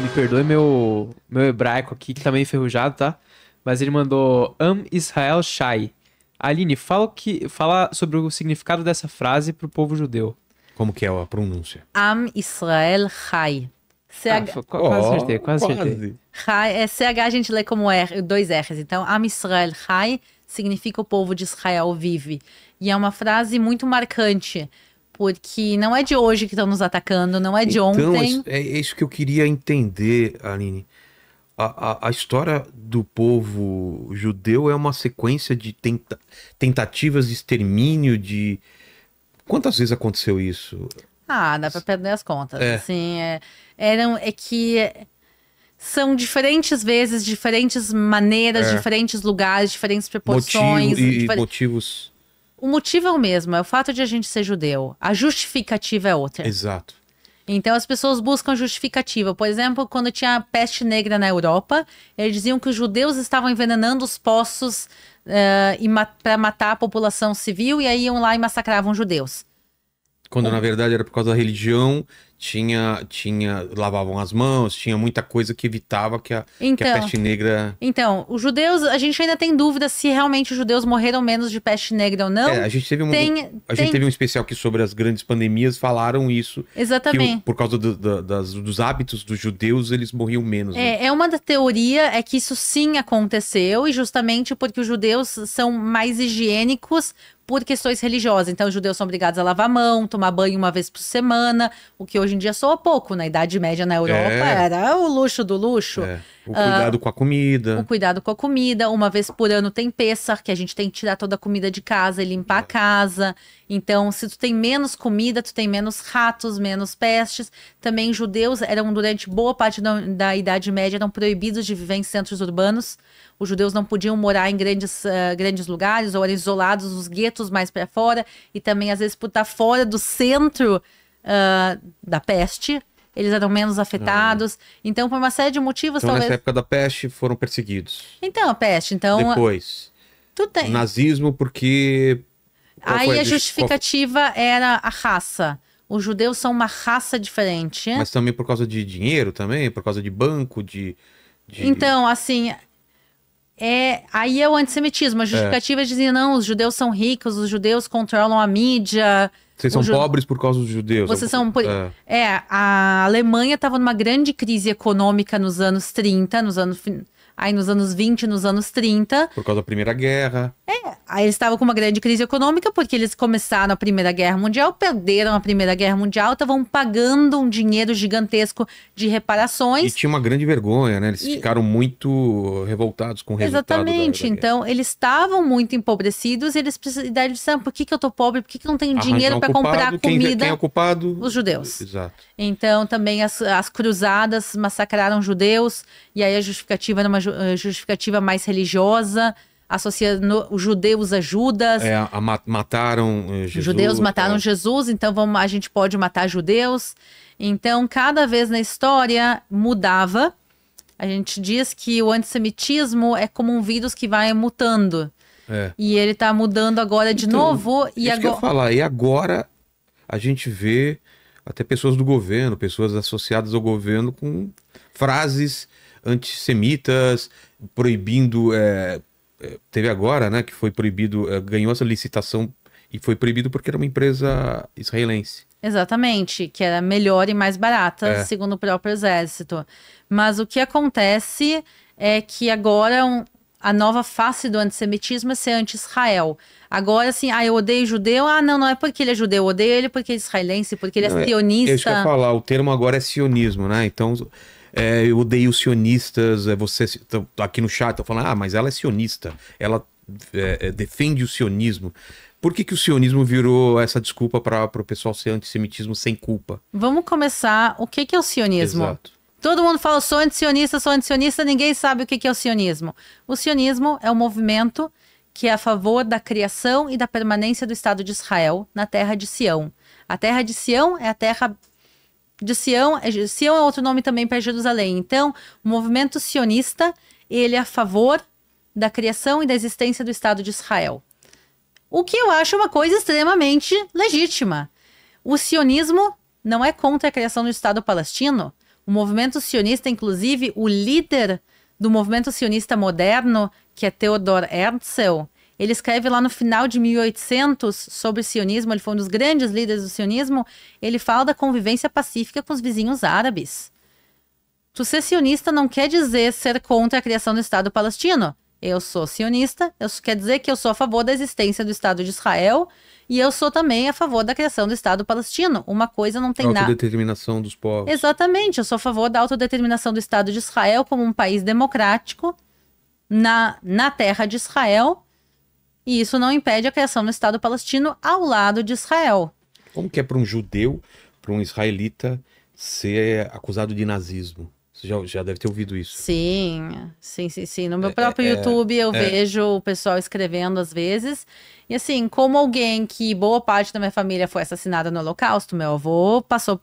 Me perdoe meu, meu hebraico aqui, que tá meio enferrujado, tá? Mas ele mandou Am Israel Shai. Aline, fala, que, fala sobre o significado dessa frase pro povo judeu. Como que é a pronúncia? Am Israel Chai. CH... Ah, quase oh, acertei, quase, quase. acertei. é, CH a gente lê como R, dois R's. Então, Am Israel Chai significa o povo de Israel vive. E é uma frase muito marcante porque não é de hoje que estão nos atacando, não é de então, ontem. É, é isso que eu queria entender, Aline. A, a, a, história do povo judeu é uma sequência de tenta, tentativas de extermínio, de. Quantas vezes aconteceu isso? Ah, dá pra perder as contas. É. Assim, é, eram, é que são diferentes vezes, diferentes maneiras, é. diferentes lugares, diferentes proporções. Motivo e, difer... Motivos. O motivo é o mesmo, é o fato de a gente ser judeu. A justificativa é outra. Exato. Então as pessoas buscam justificativa. Por exemplo, quando tinha peste negra na Europa, eles diziam que os judeus estavam envenenando os poços uh, ma para matar a população civil e aí iam lá e massacravam judeus. Quando na verdade era por causa da religião tinha, tinha lavavam as mãos, tinha muita coisa que evitava que a, então, que a então, peste negra. Então, os judeus, a gente ainda tem dúvida se realmente os judeus morreram menos de peste negra ou não. É, a gente teve um, tem, a tem... gente teve um especial que sobre as grandes pandemias falaram isso. Exatamente. Que, por causa do, do, das, dos hábitos dos judeus, eles morriam menos. Né? É, é uma teoria é que isso sim aconteceu e justamente porque os judeus são mais higiênicos por questões religiosas. Então, os judeus são obrigados a lavar a mão, tomar banho uma vez por semana, o que hoje em dia soa pouco. Na né? Idade Média, na Europa, é. era o luxo do luxo. É. O cuidado uh, com a comida. O cuidado com a comida. Uma vez por ano tem Pessar, que a gente tem que tirar toda a comida de casa e limpar a é. casa. Então, se tu tem menos comida, tu tem menos ratos, menos pestes. Também judeus eram, durante boa parte da, da Idade Média, eram proibidos de viver em centros urbanos. Os judeus não podiam morar em grandes, uh, grandes lugares ou eram isolados nos guetos mais para fora. E também, às vezes, por estar tá fora do centro uh, da peste, eles eram menos ah. afetados. Ah. Então, por uma série de motivos, então, talvez. Nessa época da peste foram perseguidos. Então, a peste, então. Depois. Tu tem. O nazismo, porque. Qual Aí a justificativa qual... era a raça. Os judeus são uma raça diferente. Mas também por causa de dinheiro, também, por causa de banco, de... de... Então, assim, é, aí é o antissemitismo. A é. justificativa é. é dizer, não, os judeus são ricos, os judeus controlam a mídia, vocês são ju... pobres por causa dos judeus. Vocês são. É, é a Alemanha estava numa grande crise econômica nos anos 30, nos anos Aí nos anos 20, nos anos 30. Por causa da Primeira Guerra. É. Aí eles estavam com uma grande crise econômica, porque eles começaram a Primeira Guerra Mundial, perderam a Primeira Guerra Mundial, estavam pagando um dinheiro gigantesco de reparações. E tinha uma grande vergonha, né? Eles e... ficaram muito revoltados com o resultado. Exatamente. Da, da então, eles estavam muito empobrecidos e eles precisaram. Daí eles disseram: por que, que eu tô pobre? Por que, que eu não tenho ah, dinheiro para comprar comida? Quem, quem é ocupado? Os judeus. Exato. Então, também as, as cruzadas massacraram judeus, e aí a justificativa era uma eh, justificativa mais religiosa, associando os judeus a Judas. É, a, a, mataram eh, Jesus. judeus mataram é. Jesus, então vamos, a gente pode matar judeus. Então, cada vez na história mudava. A gente diz que o antissemitismo é como um vírus que vai mutando. É. E ele está mudando agora de então, novo. E agora... falar, e agora a gente vê até pessoas do governo, pessoas associadas ao governo com frases antissemitas, proibindo. É, é, teve agora, né? Que foi proibido, é, ganhou essa licitação e foi proibido porque era uma empresa israelense. Exatamente, que era melhor e mais barata, é. segundo o próprio exército. Mas o que acontece é que agora um, a nova face do antissemitismo é ser anti-Israel. Agora, assim, ah, eu odeio judeu. Ah, não, não é porque ele é judeu, eu odeio ele porque ele é israelense, porque ele é não, é, é sionista. É, eu ia falar, o termo agora é sionismo, né? Então, é, eu odeio sionistas, é, você está aqui no chat, estão falando, ah, mas ela é sionista, ela é, é, defende o sionismo. Por que, que o sionismo virou essa desculpa para o pessoal ser antissemitismo sem culpa? Vamos começar. O que, que é o sionismo? Exato. Todo mundo fala, sou antisionista, sou antisionista, ninguém sabe o que, que é o sionismo. O sionismo é um movimento que é a favor da criação e da permanência do Estado de Israel na terra de Sião. A terra de Sião é a terra de Sião, é Sião é outro nome também para Jerusalém. Então, o movimento sionista, ele é a favor da criação e da existência do Estado de Israel. O que eu acho uma coisa extremamente legítima. O sionismo não é contra a criação do Estado palestino. O movimento sionista, inclusive, o líder do movimento sionista moderno, que é Theodor Herzl, ele escreve lá no final de 1800 sobre o sionismo, ele foi um dos grandes líderes do sionismo. Ele fala da convivência pacífica com os vizinhos árabes. Tu ser sionista não quer dizer ser contra a criação do Estado palestino. Eu sou sionista, isso quer dizer que eu sou a favor da existência do Estado de Israel e eu sou também a favor da criação do Estado palestino. Uma coisa não tem nada. Autodeterminação na... dos povos. Exatamente, eu sou a favor da autodeterminação do Estado de Israel como um país democrático na, na terra de Israel e isso não impede a criação do Estado palestino ao lado de Israel. Como que é para um judeu, para um israelita, ser acusado de nazismo? Você já, já deve ter ouvido isso. Sim, sim, sim, sim. No meu é, próprio é, é, YouTube eu é. vejo o pessoal escrevendo às vezes. E assim, como alguém que boa parte da minha família foi assassinada no Holocausto, meu avô passou.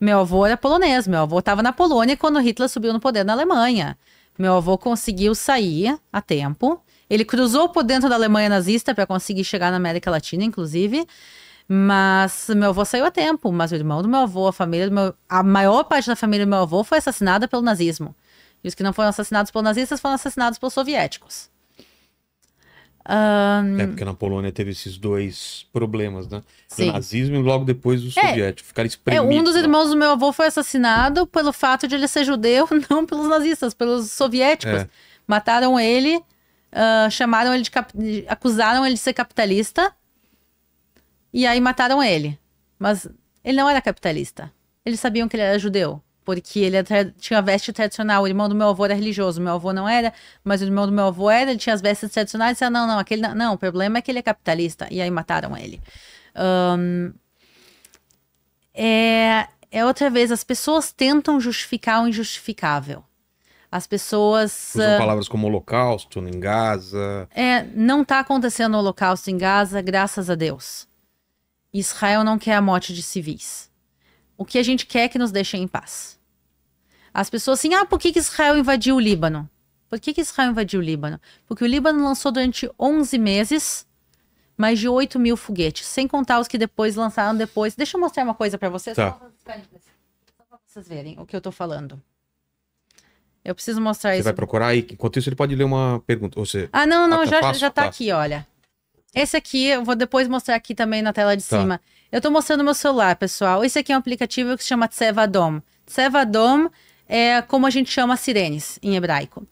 Meu avô era polonês, meu avô estava na Polônia quando Hitler subiu no poder na Alemanha. Meu avô conseguiu sair a tempo, ele cruzou por dentro da Alemanha nazista para conseguir chegar na América Latina, inclusive. Mas meu avô saiu a tempo, mas o irmão do meu avô, a família do meu, a maior parte da família do meu avô foi assassinada pelo nazismo. E os que não foram assassinados pelos nazistas foram assassinados pelos soviéticos. Um... É porque na Polônia teve esses dois problemas, né? Sim. O nazismo e logo depois o é, soviético. Ficaram É, um dos irmãos do meu avô foi assassinado pelo fato de ele ser judeu, não pelos nazistas, pelos soviéticos. É. Mataram ele uh, chamaram ele de, cap... acusaram ele de ser capitalista e aí mataram ele. Mas ele não era capitalista. Eles sabiam que ele era judeu, porque ele é tinha veste tradicional. O irmão do meu avô era religioso, meu avô não era, mas o irmão do meu avô era, ele tinha as vestes tradicionais. E não, não, aquele não, não, o problema é que ele é capitalista. E aí mataram ele. Um, é, é outra vez, as pessoas tentam justificar o injustificável. As pessoas. Usam ah, palavras como holocausto em Gaza. É, não está acontecendo holocausto em Gaza, graças a Deus. Israel não quer a morte de civis. O que a gente quer é que nos deixem em paz. As pessoas assim, ah, por que, que Israel invadiu o Líbano? Por que, que Israel invadiu o Líbano? Porque o Líbano lançou durante 11 meses mais de 8 mil foguetes, sem contar os que depois lançaram depois. Deixa eu mostrar uma coisa para vocês, tá. só para vocês verem o que eu estou falando. Eu preciso mostrar você isso. Você vai procurar e enquanto isso ele pode ler uma pergunta. Ou você... Ah, não, não, ah, tá já, fácil, já tá, aqui, olha. Esse aqui eu vou depois mostrar aqui também na tela de tá. cima. Eu tô mostrando meu celular, pessoal. Esse aqui é um aplicativo que se chama Tsevadom. Tsevadom é como a gente chama sirenes em hebraico.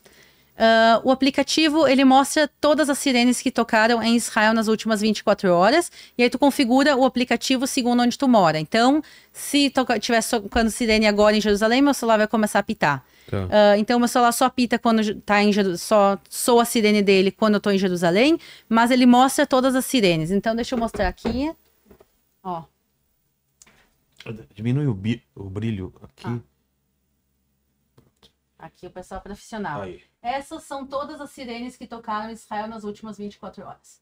Uh, o aplicativo ele mostra todas as sirenes que tocaram em Israel nas últimas 24 horas e aí tu configura o aplicativo segundo onde tu mora. Então, se tiver tocando sirene agora em Jerusalém, meu celular vai começar a apitar. Tá. Uh, então, meu celular só apita quando tá em só soa a sirene dele quando eu tô em Jerusalém, mas ele mostra todas as sirenes. Então, deixa eu mostrar aqui. Ó. Diminui o, o brilho aqui. Ah. Aqui o pessoal profissional. Aí. Essas são todas as sirenes que tocaram em Israel nas últimas 24 horas.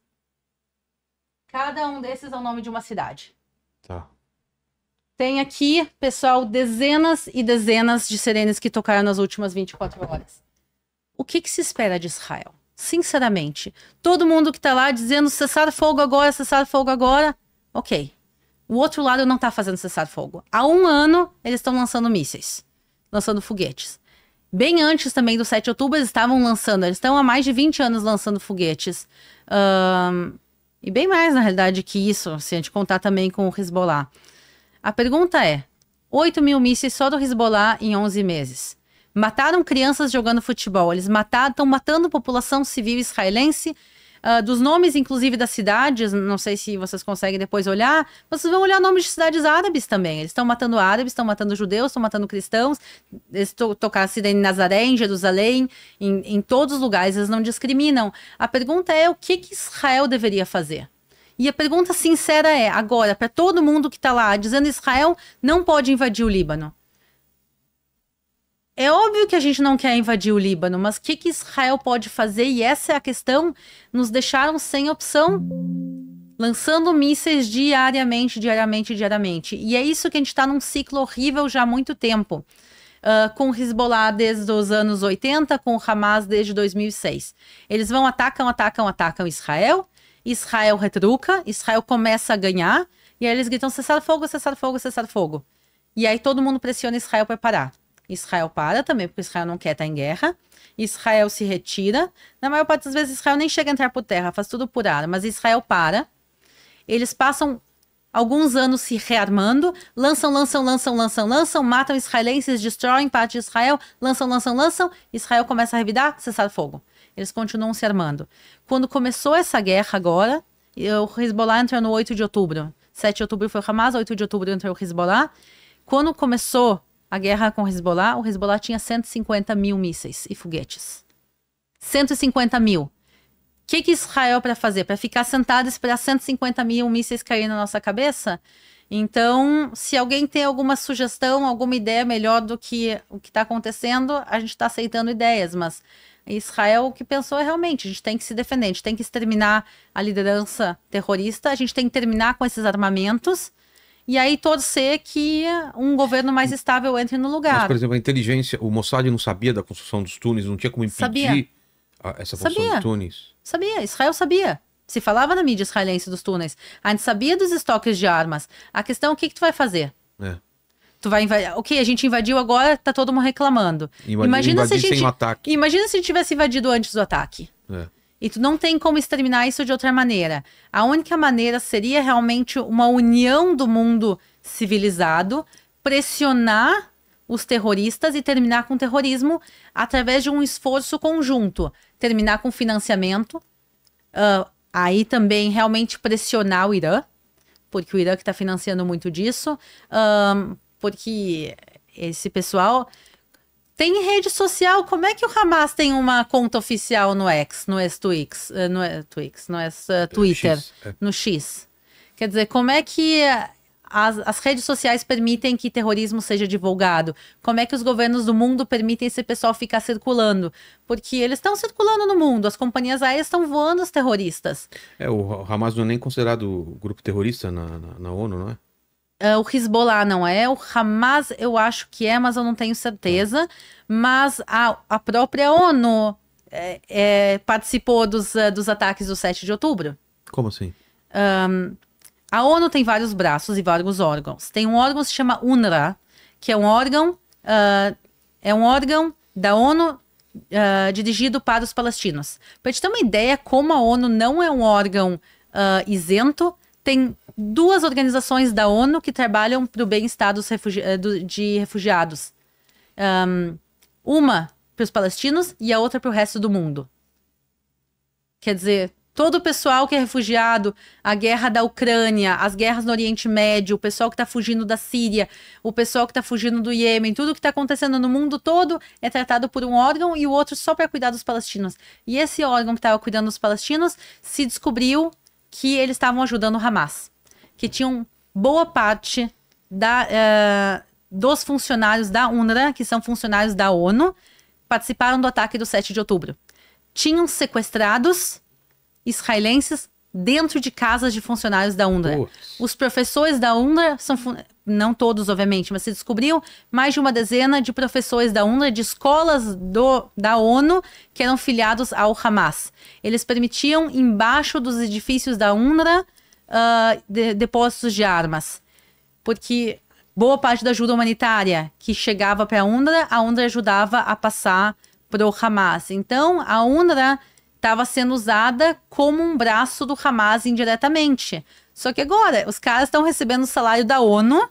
Cada um desses é o nome de uma cidade. Tá. Tem aqui, pessoal, dezenas e dezenas de sirenes que tocaram nas últimas 24 horas. O que, que se espera de Israel? Sinceramente, todo mundo que está lá dizendo cessar fogo agora, cessar fogo agora, ok. O outro lado não está fazendo cessar fogo. Há um ano, eles estão lançando mísseis, lançando foguetes. Bem antes também do 7 de outubro, eles estavam lançando, eles estão há mais de 20 anos lançando foguetes. Um, e bem mais, na realidade, que isso, se a gente contar também com o Hezbollah. A pergunta é: 8 mil mísseis só do Hezbollah em 11 meses. Mataram crianças jogando futebol. Eles mataram, estão matando população civil israelense. Uh, dos nomes, inclusive, das cidades, não sei se vocês conseguem depois olhar, vocês vão olhar nomes de cidades árabes também. Eles estão matando árabes, estão matando judeus, estão matando cristãos. Eles to tocar em Nazaré, em Jerusalém, em, em todos os lugares, eles não discriminam. A pergunta é o que, que Israel deveria fazer? E a pergunta sincera é: agora, para todo mundo que está lá dizendo Israel não pode invadir o Líbano. É óbvio que a gente não quer invadir o Líbano, mas o que, que Israel pode fazer? E essa é a questão. Nos deixaram sem opção, lançando mísseis diariamente, diariamente, diariamente. E é isso que a gente está num ciclo horrível já há muito tempo. Uh, com Hezbollah desde os anos 80, com Hamas desde 2006. Eles vão, atacam, atacam, atacam Israel. Israel retruca, Israel começa a ganhar, e aí eles gritam cessar fogo, cessar fogo, cessar fogo. E aí todo mundo pressiona Israel para parar. Israel para também, porque Israel não quer estar tá em guerra. Israel se retira. Na maior parte das vezes, Israel nem chega a entrar por terra, faz tudo por ar, mas Israel para. Eles passam alguns anos se rearmando, lançam, lançam, lançam, lançam, lançam, matam israelenses, destroem parte de Israel, lançam, lançam, lançam, Israel começa a revidar, cessar fogo. Eles continuam se armando. Quando começou essa guerra agora, o Hezbollah entrou no 8 de outubro. 7 de outubro foi o Hamas, 8 de outubro entrou o Hezbollah. Quando começou a guerra com o Hezbollah, o Hezbollah tinha 150 mil mísseis e foguetes. 150 mil que, que Israel para fazer? Para ficar sentado e esperar 150 mil mísseis cair na nossa cabeça? Então, se alguém tem alguma sugestão, alguma ideia melhor do que o que está acontecendo, a gente está aceitando ideias, mas Israel o que pensou é realmente, a gente tem que se defender, a gente tem que exterminar a liderança terrorista, a gente tem que terminar com esses armamentos, e aí torcer que um governo mais estável entre no lugar. Mas, por exemplo, a inteligência, o Mossad não sabia da construção dos túneis, não tinha como impedir... Sabia ah, essa função sabia. de túneis? Sabia, Israel sabia. Se falava na mídia israelense dos túneis. A gente sabia dos estoques de armas. A questão é o que, que tu vai fazer? É. Tu vai invadir. Ok, a gente invadiu agora, tá todo mundo reclamando. Invadi, imagina, se a gente, ataque. imagina se a gente tivesse invadido antes do ataque. É. E tu não tem como exterminar isso de outra maneira. A única maneira seria realmente uma união do mundo civilizado, pressionar os terroristas e terminar com o terrorismo através de um esforço conjunto. Terminar com financiamento, uh, aí também realmente pressionar o Irã, porque o Irã que está financiando muito disso, ah, porque esse pessoal tem rede social. Como é que o Hamas tem uma conta oficial no X, no ex-Twix, eh, no ex-Twix, eh, eh, é, no twitter é. no X? Quer dizer, como é que as, as redes sociais permitem que terrorismo seja divulgado? Como é que os governos do mundo permitem esse pessoal ficar circulando? Porque eles estão circulando no mundo, as companhias aéreas estão voando os terroristas. É, o Hamas não é nem considerado grupo terrorista na, na, na ONU, não é? é? o Hezbollah não é, o Hamas eu acho que é, mas eu não tenho certeza. É. Mas a, a própria ONU é, é, participou dos, eh, dos ataques do 7 de outubro. Como assim? Um, a ONU tem vários braços e vários órgãos. Tem um órgão que se chama UNRWA, que é um órgão, uh, é um órgão da ONU uh, dirigido para os palestinos. Para te ter uma ideia, como a ONU não é um órgão uh, isento, tem duas organizações da ONU que trabalham para o bem-estar refugi eh, de refugiados. Um, uma para os palestinos e a outra para o resto do mundo. Quer dizer, Todo o pessoal que é refugiado, a guerra da Ucrânia, as guerras no Oriente Médio, o pessoal que está fugindo da Síria, o pessoal que está fugindo do Iêmen, tudo que está acontecendo no mundo todo é tratado por um órgão e o outro só para cuidar dos palestinos. E esse órgão que estava cuidando dos palestinos se descobriu que eles estavam ajudando o Hamas, que tinham boa parte da, uh, dos funcionários da UNRWA, que são funcionários da ONU, participaram do ataque do 7 de outubro. Tinham sequestrados israelenses dentro de casas de funcionários da UNDRA. Os professores da UNDRA são não todos, obviamente, mas se descobriu mais de uma dezena de professores da UNRWA de escolas do, da ONU que eram filiados ao Hamas. Eles permitiam, embaixo dos edifícios da UNRWA, uh, ah, de, depósitos de armas. Porque boa parte da ajuda humanitária que chegava para a UNRWA, a UNRWA ajudava a passar para o Hamas. Então, a UNRWA estava sendo usada como um braço do Hamas indiretamente. Só que agora, os caras estão recebendo o salário da ONU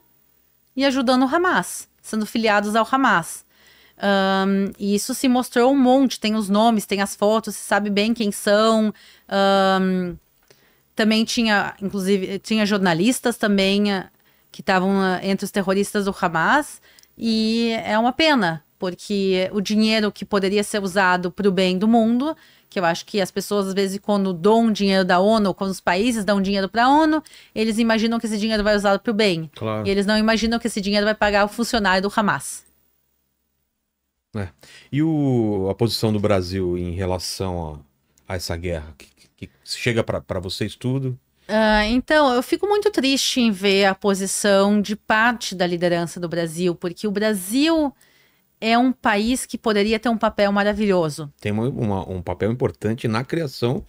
e ajudando o Hamas, sendo filiados ao Hamas. Um, e isso se mostrou um monte, tem os nomes, tem as fotos, se sabe bem quem são. Um, também tinha, inclusive, tinha jornalistas também ah, que estavam ah, entre os terroristas do Hamas. E é uma pena, porque o dinheiro que poderia ser usado para o bem do mundo que eu acho que as pessoas, às vezes, quando dão dinheiro da ONU, quando os países dão dinheiro para a ONU, eles imaginam que esse dinheiro vai usado para o bem. Claro. E eles não imaginam que esse dinheiro vai pagar o funcionário do Hamas. É. E o, a posição do Brasil em relação a, a essa guerra? Que, que chega para vocês tudo? Uh, então, eu fico muito triste em ver a posição de parte da liderança do Brasil, porque o Brasil é um país que poderia ter um papel maravilhoso. Tem uma, uma, um papel importante na criação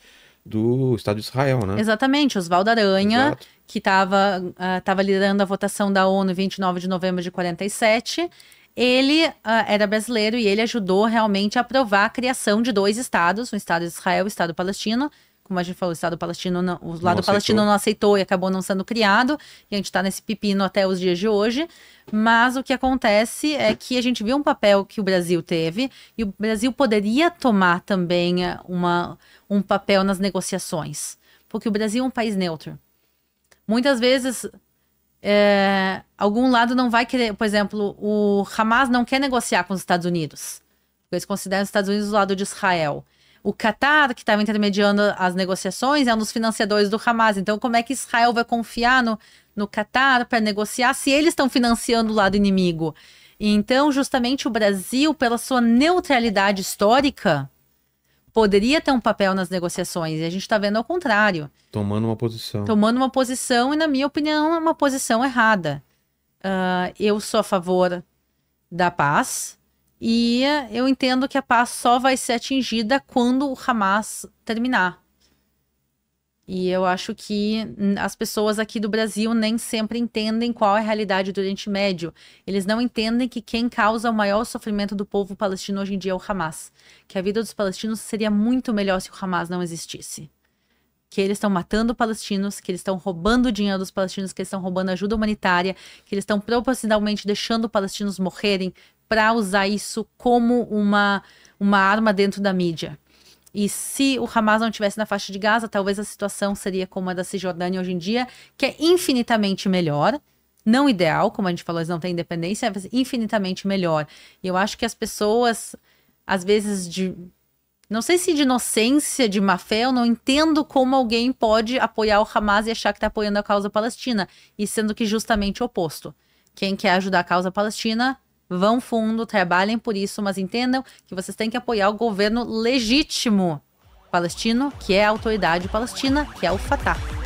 do Estado de Israel, né? Exatamente, Oswaldo Aranha, Exato. que estava uh, ah, tava liderando a votação da ONU 29 de novembro de 47, ele uh, era brasileiro e ele ajudou realmente a aprovar a criação de dois estados, o Estado de Israel e o Estado palestino, como a gente falou, o Estado palestino, não, o lado não palestino não aceitou e acabou não sendo criado, e a gente está nesse pepino até os dias de hoje. Mas o que acontece é que a gente viu um papel que o Brasil teve, e o Brasil poderia tomar também eh, uma, um papel nas negociações, porque o Brasil é um país neutro. Muitas vezes é, algum lado não vai querer, por exemplo, o Hamas não quer negociar com os Estados Unidos. Eles consideram os Estados Unidos o lado de Israel. O Qatar, que estava tá intermediando as negociações, é um dos financiadores do Hamas. Então, como é que Israel vai confiar no, no Qatar para negociar se eles estão financiando o lado inimigo? Então, justamente o Brasil, pela sua neutralidade histórica, poderia ter um papel nas negociações. E a gente está vendo ao contrário. Tomando uma posição. Tomando uma posição, e, na minha opinião, uma posição errada. Uh, eu sou a favor da paz, e eu entendo que a paz só vai ser atingida quando o Hamas terminar. E eu acho que as pessoas aqui do Brasil nem sempre entendem qual é a realidade do Oriente Médio. Eles não entendem que quem causa o maior sofrimento do povo palestino hoje em dia é o Hamas. Que a vida dos palestinos seria muito melhor se o Hamas não existisse. Que eles estão matando palestinos, que eles estão roubando dinheiro dos palestinos, que eles estão roubando ajuda humanitária, que eles estão propositalmente deixando palestinos morrerem para usar isso como uma, uma arma dentro da mídia. E se o Hamas não tivesse na faixa de Gaza, talvez a situação seria como a da Cisjordânia hoje em dia, que é infinitamente melhor. Não ideal, como a gente falou, eles não têm independência, mas infinitamente melhor. E eu acho que as pessoas, às vezes, de. Não sei se de inocência, de má fé, eu não entendo como alguém pode apoiar o Hamas e achar que está apoiando a causa palestina, e sendo que justamente o oposto. Quem quer ajudar a causa palestina Vão fundo, trabalhem por isso, mas entendam que vocês têm que apoiar o governo legítimo palestino, que é a autoridade palestina, que é o Fatah.